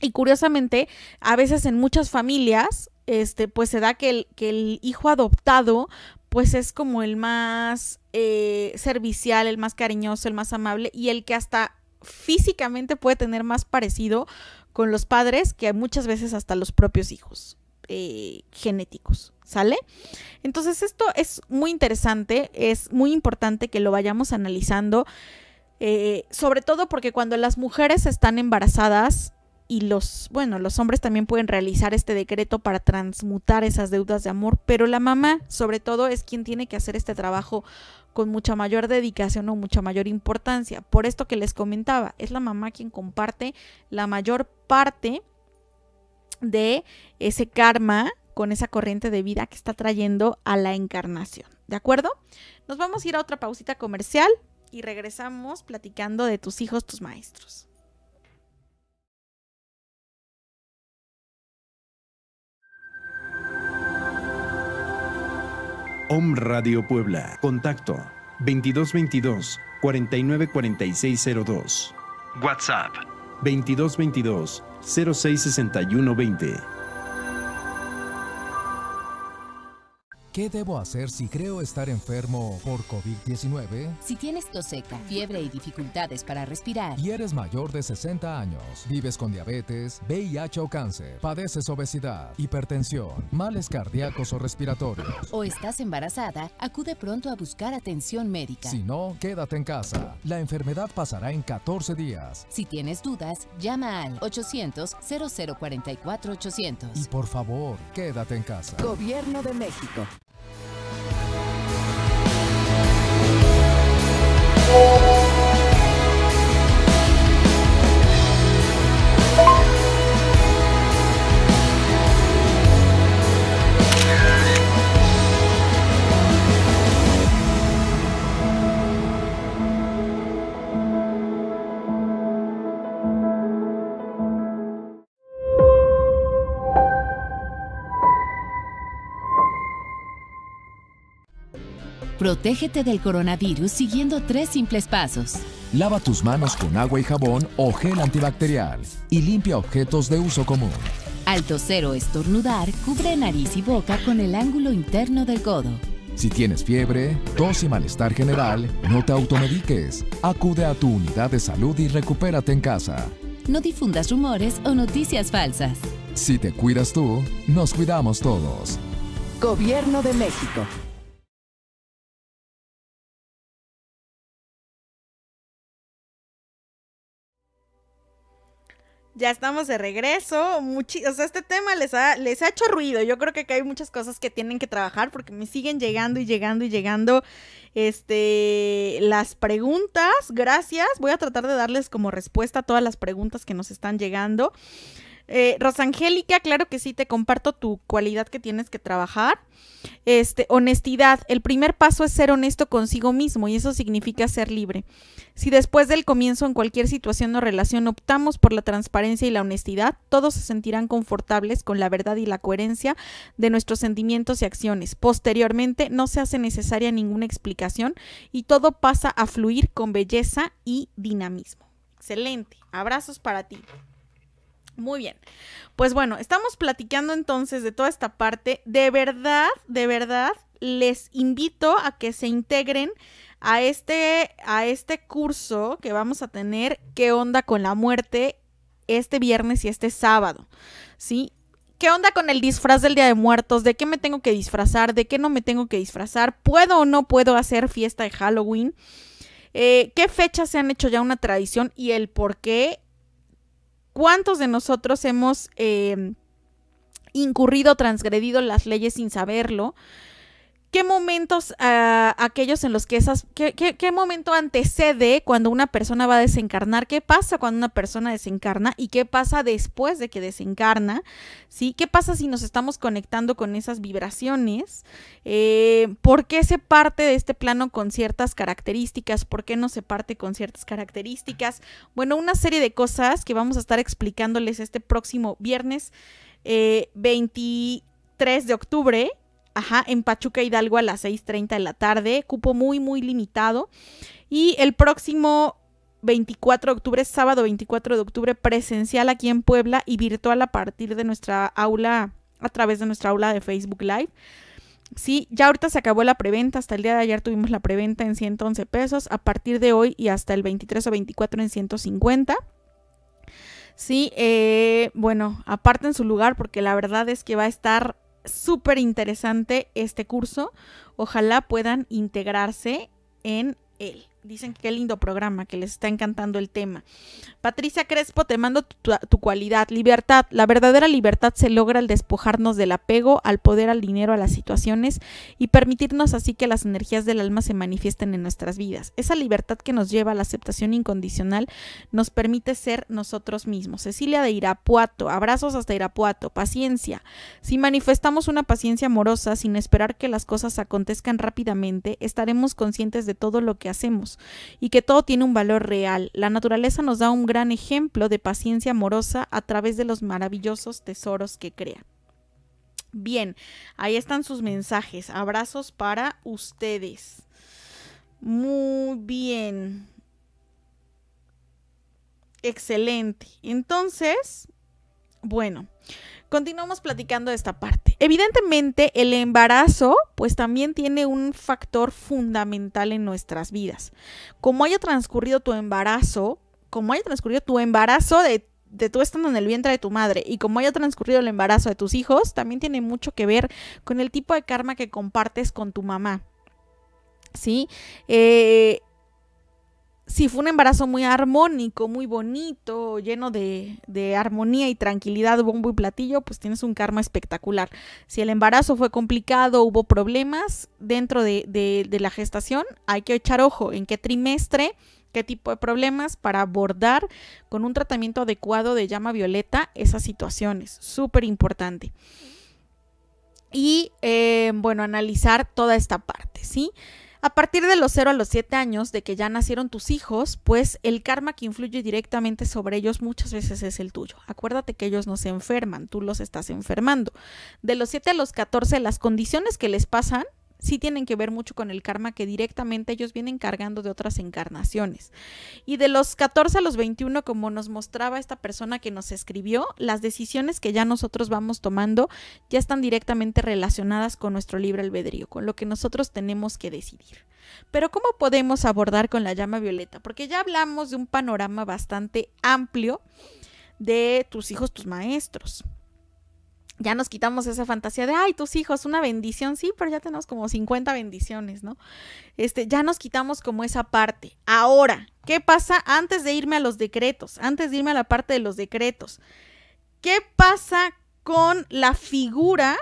Y curiosamente, a veces en muchas familias, este, pues se da que el, que el hijo adoptado, pues es como el más eh, servicial, el más cariñoso, el más amable y el que hasta físicamente puede tener más parecido con los padres que muchas veces hasta los propios hijos eh, genéticos, ¿sale? Entonces esto es muy interesante, es muy importante que lo vayamos analizando, eh, sobre todo porque cuando las mujeres están embarazadas, y los, bueno, los hombres también pueden realizar este decreto para transmutar esas deudas de amor, pero la mamá sobre todo es quien tiene que hacer este trabajo con mucha mayor dedicación o mucha mayor importancia. Por esto que les comentaba, es la mamá quien comparte la mayor parte de ese karma con esa corriente de vida que está trayendo a la encarnación. ¿De acuerdo? Nos vamos a ir a otra pausita comercial y regresamos platicando de tus hijos, tus maestros. Om Radio Puebla. Contacto 2222 494602. WhatsApp 2222 066120. ¿Qué debo hacer si creo estar enfermo por COVID-19? Si tienes tos seca, fiebre y dificultades para respirar, y eres mayor de 60 años, vives con diabetes, VIH o cáncer, padeces obesidad, hipertensión, males cardíacos o respiratorios, o estás embarazada, acude pronto a buscar atención médica. Si no, quédate en casa. La enfermedad pasará en 14 días. Si tienes dudas, llama al 800-0044-800. Y por favor, quédate en casa. Gobierno de México. Thank you. Protégete del coronavirus siguiendo tres simples pasos. Lava tus manos con agua y jabón o gel antibacterial y limpia objetos de uso común. Al toser o estornudar, cubre nariz y boca con el ángulo interno del codo. Si tienes fiebre, tos y malestar general, no te automediques. Acude a tu unidad de salud y recupérate en casa. No difundas rumores o noticias falsas. Si te cuidas tú, nos cuidamos todos. Gobierno de México. Ya estamos de regreso. o sea, este tema les ha, les ha hecho ruido. Yo creo que hay muchas cosas que tienen que trabajar porque me siguen llegando y llegando y llegando este, las preguntas. Gracias. Voy a tratar de darles como respuesta a todas las preguntas que nos están llegando. Eh, Rosangélica, claro que sí, te comparto tu cualidad que tienes que trabajar. Este, honestidad. El primer paso es ser honesto consigo mismo y eso significa ser libre. Si después del comienzo en cualquier situación o relación optamos por la transparencia y la honestidad, todos se sentirán confortables con la verdad y la coherencia de nuestros sentimientos y acciones. Posteriormente no se hace necesaria ninguna explicación y todo pasa a fluir con belleza y dinamismo. Excelente. Abrazos para ti. Muy bien. Pues bueno, estamos platicando entonces de toda esta parte. De verdad, de verdad, les invito a que se integren a este, a este curso que vamos a tener, ¿qué onda con la muerte? Este viernes y este sábado, ¿sí? ¿Qué onda con el disfraz del Día de Muertos? ¿De qué me tengo que disfrazar? ¿De qué no me tengo que disfrazar? ¿Puedo o no puedo hacer fiesta de Halloween? Eh, ¿Qué fechas se han hecho ya una tradición y el por qué? ¿Cuántos de nosotros hemos em, incurrido, transgredido las leyes sin saberlo? ¿Qué momentos ah, aquellos en los que esas, qué, qué, momento antecede cuando una persona va a desencarnar? ¿Qué pasa cuando una persona desencarna? ¿Y qué pasa después de que desencarna? ¿Sí? ¿Qué pasa si nos estamos conectando con esas vibraciones? Eh, ¿Por qué se parte de este plano con ciertas características? ¿Por qué no se parte con ciertas características? Bueno, una serie de cosas que vamos a estar explicándoles este próximo viernes 23 eh, de octubre ajá, en Pachuca Hidalgo a las 6.30 de la tarde, cupo muy, muy limitado. Y el próximo 24 de octubre, sábado 24 de octubre, presencial aquí en Puebla y virtual a partir de nuestra aula, a través de nuestra aula de Facebook Live. Sí, ya ahorita se acabó la preventa, hasta el día de ayer tuvimos la preventa en 111 pesos, a partir de hoy y hasta el 23 o 24 en 150. Sí, eh, bueno, aparte en su lugar porque la verdad es que va a estar súper interesante este curso. Ojalá puedan integrarse en él. Dicen que qué lindo programa, que les está encantando el tema. Patricia Crespo, te mando tu, tu, cualidad. Libertad. La verdadera libertad se logra al despojarnos del apego, al poder, al dinero, a las situaciones y permitirnos así que las energías del alma se manifiesten en nuestras vidas. Esa libertad que nos lleva a la aceptación incondicional nos permite ser nosotros mismos. Cecilia de Irapuato, abrazos hasta Irapuato. Paciencia. Si manifestamos una paciencia amorosa sin esperar que las cosas acontezcan rápidamente, estaremos conscientes de todo lo que hacemos y que todo tiene un valor real. La naturaleza nos da un gran ejemplo de paciencia amorosa a través de los maravillosos tesoros que crea. Bien, ahí están sus mensajes. Abrazos para ustedes. Muy bien. Excelente. Entonces, bueno, continuamos platicando esta parte. Evidentemente, el embarazo, pues también tiene un factor fundamental en nuestras vidas. Como haya transcurrido tu embarazo, como haya transcurrido tu embarazo de, de tú estando en el vientre de tu madre y como haya transcurrido el embarazo de tus hijos, también tiene mucho que ver con el tipo de karma que compartes con tu mamá. ¿Sí? Eh, si fue un embarazo muy armónico, muy bonito, lleno de, armonía y tranquilidad, bombo y platillo, pues tienes un karma espectacular. Si el embarazo fue complicado, hubo problemas dentro de, la gestación, hay que echar ojo en qué trimestre, qué tipo de problemas para abordar con un tratamiento adecuado de llama violeta esas situaciones. Súper importante. Y eh, bueno, analizar toda esta parte, ¿sí? sí a partir de los 0 a los 7 años de que ya nacieron tus hijos, pues el karma que influye directamente sobre ellos muchas veces es el tuyo. Acuérdate que ellos no se enferman, tú los estás enfermando. De los 7 a los 14, las condiciones que les pasan sí tienen que ver mucho con el karma que directamente ellos vienen cargando de otras encarnaciones. Y de los 14 a los 21, como nos mostraba esta persona que nos escribió, las decisiones que ya nosotros vamos tomando ya están directamente relacionadas con nuestro libre albedrío, con lo que nosotros tenemos que decidir. Pero ¿cómo podemos abordar con la llama violeta? Porque ya hablamos de un panorama bastante amplio de tus hijos, tus maestros ya nos quitamos esa fantasía de, ay, tus hijos, una bendición, sí, pero ya tenemos como 50 bendiciones, ¿no? Este, ya nos quitamos como esa parte. Ahora, ¿qué pasa antes de irme a los decretos? Antes de irme a la parte de los decretos. ¿Qué pasa con la figura?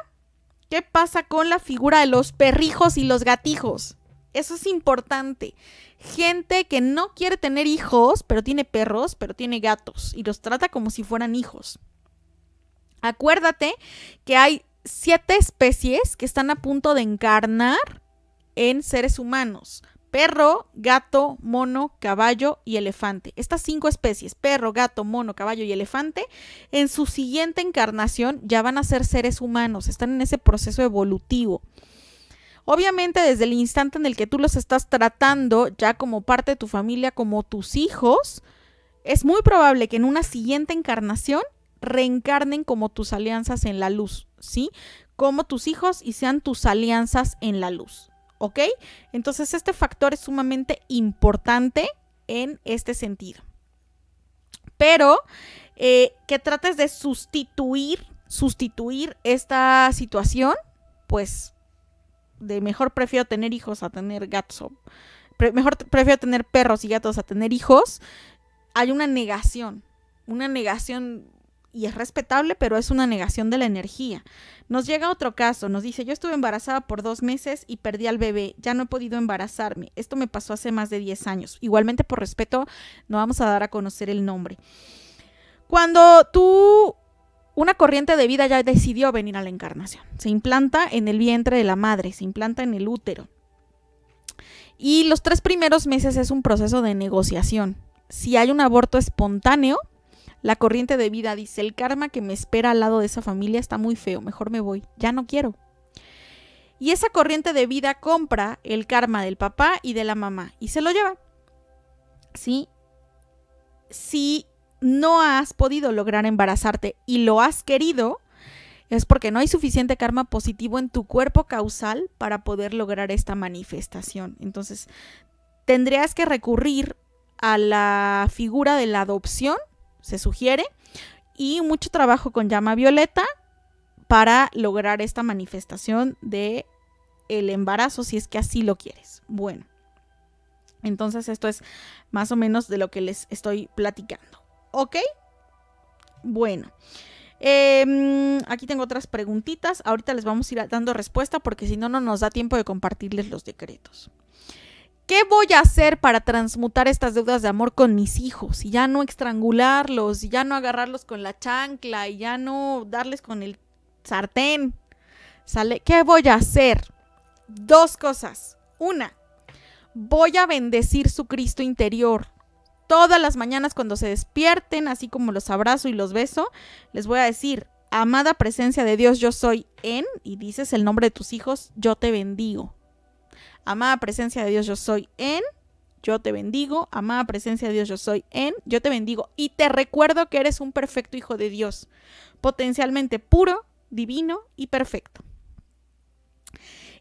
¿Qué pasa con la figura de los perrijos y los gatijos? Eso es importante. Gente que no quiere tener hijos, pero tiene perros, pero tiene gatos y los trata como si fueran hijos. Acuérdate que hay siete especies que están a punto de encarnar en seres humanos. Perro, gato, mono, caballo y elefante. Estas cinco especies, perro, gato, mono, caballo y elefante, en su siguiente encarnación ya van a ser seres humanos, están en ese proceso evolutivo. Obviamente desde el instante en el que tú los estás tratando ya como parte de tu familia, como tus hijos, es muy probable que en una siguiente encarnación reencarnen como tus alianzas en la luz, ¿sí? Como tus hijos y sean tus alianzas en la luz, ¿ok? Entonces este factor es sumamente importante en este sentido. Pero eh, que trates de sustituir, sustituir esta situación, pues de mejor prefiero tener hijos a tener gatos. mejor prefiero tener perros y gatos a tener hijos. Hay una negación, una negación y es respetable, pero es una negación de la energía. Nos llega otro caso, nos dice, yo estuve embarazada por dos meses y perdí al bebé, ya no he podido embarazarme, esto me pasó hace más de 10 años. Igualmente, por respeto, no vamos a dar a conocer el nombre. Cuando tú una corriente de vida ya decidió venir a la encarnación. Se implanta en el vientre de la madre, se implanta en el útero. Y los tres primeros meses es un proceso de negociación. Si hay un aborto espontáneo, la corriente de vida dice, el karma que me espera al lado de esa familia está muy feo, mejor me voy, ya no quiero. Y esa corriente de vida compra el karma del papá y de la mamá y se lo lleva. ¿Sí? Si no has podido lograr embarazarte y lo has querido, es porque no hay suficiente karma positivo en tu cuerpo causal para poder lograr esta manifestación. Entonces, tendrías que recurrir a la figura de la adopción se sugiere, y mucho trabajo con llama violeta para lograr esta manifestación de el embarazo si es que así lo quieres. Bueno, entonces esto es más o menos de lo que les estoy platicando. ¿Ok? Bueno. Em, aquí tengo otras preguntitas. Ahorita les vamos a ir dando respuesta porque si no, no nos da tiempo de compartirles los decretos. ¿Qué voy a hacer para transmutar estas deudas de amor con mis hijos? Y ya no estrangularlos, y ya no agarrarlos con la chancla, y ya no darles con el sartén. ¿Sale? ¿Qué voy a hacer? Dos cosas. Una, voy a bendecir su Cristo interior. Todas las mañanas cuando se despierten, así como los abrazo y los beso, les voy a decir, amada presencia de Dios, yo soy en, y dices el nombre de tus hijos, yo te bendigo. Amada presencia de Dios, yo soy en. Yo te bendigo, amada presencia de Dios, yo soy en, yo te bendigo y te recuerdo que eres un perfecto hijo de Dios, potencialmente puro, divino y perfecto.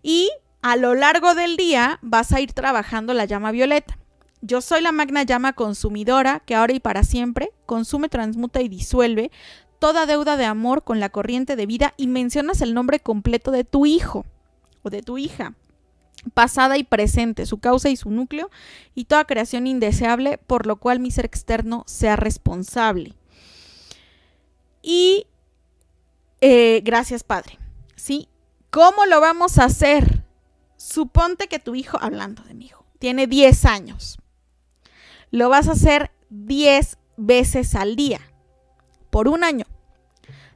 Y a lo largo del día vas a ir trabajando la llama violeta. Yo soy la magna llama consumidora que ahora y para siempre consume, transmuta y disuelve toda deuda de amor con la corriente de vida y mencionas el nombre completo de tu hijo o de tu hija pasada y presente, su causa y su núcleo, y toda creación indeseable, por lo cual mi ser externo sea responsable. Y eh, gracias, Padre. ¿Sí? ¿Cómo lo vamos a hacer? Suponte que tu hijo, hablando de mi hijo, tiene 10 años. Lo vas a hacer 10 veces al día, por un año.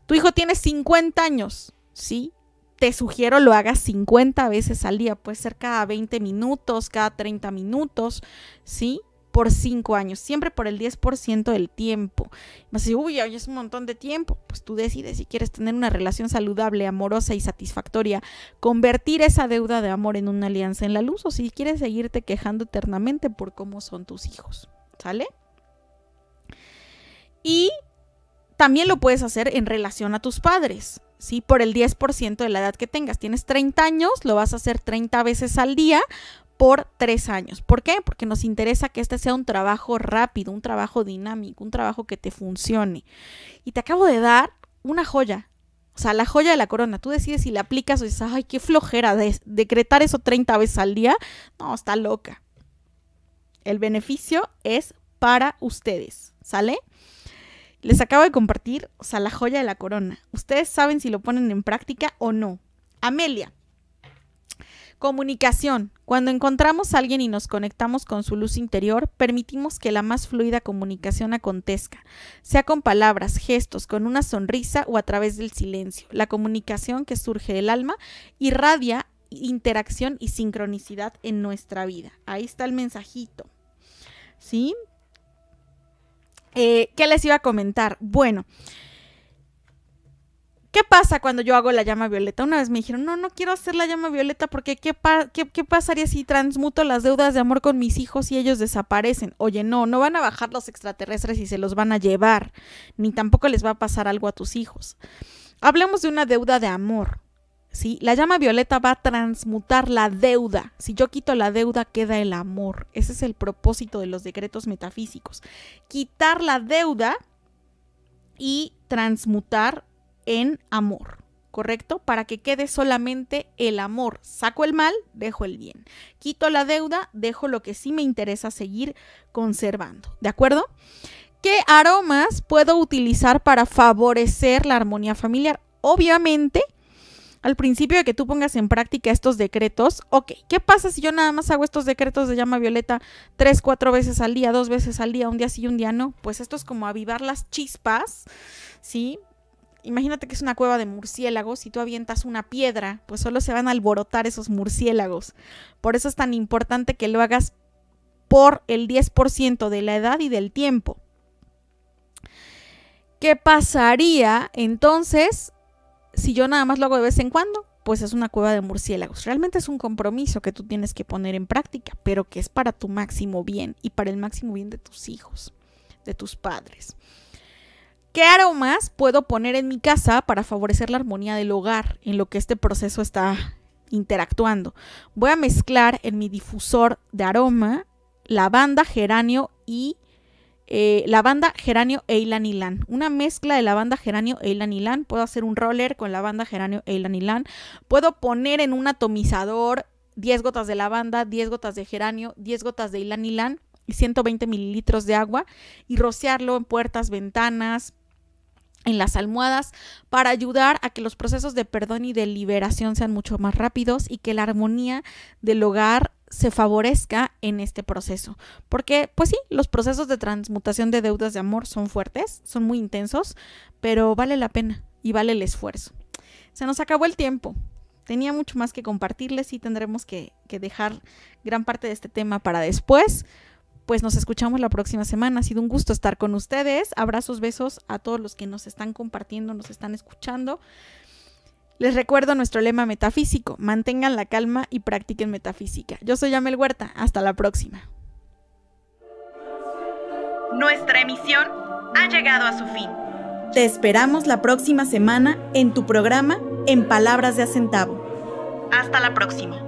Tu hijo tiene 50 años, ¿sí? te sugiero lo hagas 50 veces al día, puede ser cada 20 minutos, cada 30 minutos, ¿sí? Por 5 años, siempre por el 10% del tiempo. Más si, uy, hoy es un montón de tiempo, pues tú decides si quieres tener una relación saludable, amorosa y satisfactoria, convertir esa deuda de amor en una alianza en la luz o si quieres seguirte quejando eternamente por cómo son tus hijos, ¿sale? Y también lo puedes hacer en relación a tus padres. ¿sí? Por el 10% de la edad que tengas. Tienes 30 años, lo vas a hacer 30 veces al día por 3 años. ¿Por qué? Porque nos interesa que este sea un trabajo rápido, un trabajo dinámico, un trabajo que te funcione. Y te acabo de dar una joya, o sea, la joya de la corona. Tú decides si la aplicas o dices, ay, qué flojera decretar eso 30 veces al día. No, está loca. El beneficio es para ustedes, ¿sale? Les acabo de compartir, o sea, la joya de la corona. Ustedes saben si lo ponen en práctica o no. Amelia. Comunicación. Cuando encontramos a alguien y nos conectamos con su luz interior, permitimos que la más fluida comunicación acontezca, sea con palabras, gestos, con una sonrisa o a través del silencio. La comunicación que surge del alma irradia interacción y sincronicidad en nuestra vida. Ahí está el mensajito. ¿Sí? Eh, ¿Qué les iba a comentar? Bueno, ¿qué pasa cuando yo hago la llama violeta? Una vez me dijeron, no, no quiero hacer la llama violeta porque ¿qué, ¿qué, pasaría si transmuto las deudas de amor con mis hijos y ellos desaparecen? Oye, no, no van a bajar los extraterrestres y se los van a llevar, ni tampoco les va a pasar algo a tus hijos. Hablemos de una deuda de amor. La llama violeta va a transmutar la deuda. Si yo quito la deuda, queda el amor. Ese es el propósito de los decretos metafísicos. Quitar la deuda y transmutar en amor. ¿correcto? Para que quede solamente el amor. Saco el mal, dejo el bien. Quito la deuda, dejo lo que sí me interesa seguir conservando. ¿De acuerdo? ¿Qué aromas puedo utilizar para favorecer la armonía familiar? Obviamente, al principio de que tú pongas en práctica estos decretos, ok, ¿qué pasa si yo nada más hago estos decretos de llama violeta tres, cuatro veces al día, dos veces al día, un día sí y un día no? Pues esto es como avivar las chispas, ¿sí? Imagínate que es una cueva de murciélagos y tú avientas una piedra, pues solo se van a alborotar esos murciélagos. Por eso es tan importante que lo hagas por el 10% de la edad y del tiempo. ¿Qué pasaría entonces si yo nada más lo hago de vez en cuando, pues es una cueva de murciélagos. Realmente es un compromiso que tú tienes que poner en práctica, pero que es para tu máximo bien y para el máximo bien de tus hijos, de tus padres. ¿Qué aromas puedo poner en mi casa para favorecer la armonía del hogar en lo que este proceso está interactuando? Voy a mezclar en mi difusor de aroma lavanda, geranio y lavanda, eh, la banda Geranio Eilan Ilan. Una mezcla de la banda Geranio Eilan Ilan. Puedo hacer un roller con la banda Geranio Eilan Ilan. Puedo poner en un atomizador 10 gotas de lavanda, 10 gotas de geranio, 10 gotas de ilanilán y 120 mililitros de agua y rociarlo en puertas, ventanas, en las almohadas para ayudar a que los procesos de perdón y de liberación sean mucho más rápidos y que la armonía del hogar se favorezca en este proceso. Porque, pues sí, los procesos de transmutación de deudas de amor son fuertes, son muy intensos, pero vale la pena y vale el esfuerzo. Se nos acabó el tiempo. Tenía mucho más que compartirles y tendremos que, que dejar gran parte de este tema para después. Pues nos escuchamos la próxima semana. Ha sido un gusto estar con ustedes. Abrazos, besos a todos los que nos están compartiendo, nos están escuchando. Les recuerdo nuestro lema metafísico, mantengan la calma y practiquen metafísica. Yo soy Amel Huerta, hasta la próxima. Nuestra emisión ha llegado a su fin. Te esperamos la próxima semana en tu programa En Palabras de Acentavo. Hasta la próxima.